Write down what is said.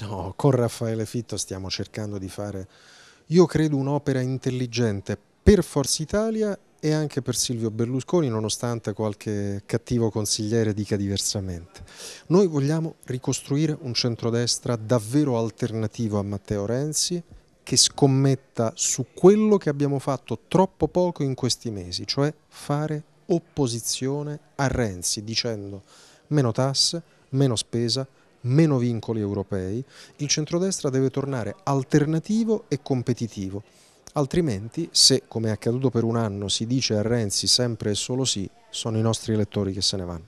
No, con Raffaele Fitto stiamo cercando di fare, io credo, un'opera intelligente per Forza Italia e anche per Silvio Berlusconi, nonostante qualche cattivo consigliere dica diversamente. Noi vogliamo ricostruire un centrodestra davvero alternativo a Matteo Renzi, che scommetta su quello che abbiamo fatto troppo poco in questi mesi, cioè fare opposizione a Renzi dicendo meno tasse, meno spesa, meno vincoli europei, il centrodestra deve tornare alternativo e competitivo. Altrimenti, se come è accaduto per un anno si dice a Renzi sempre e solo sì, sono i nostri elettori che se ne vanno.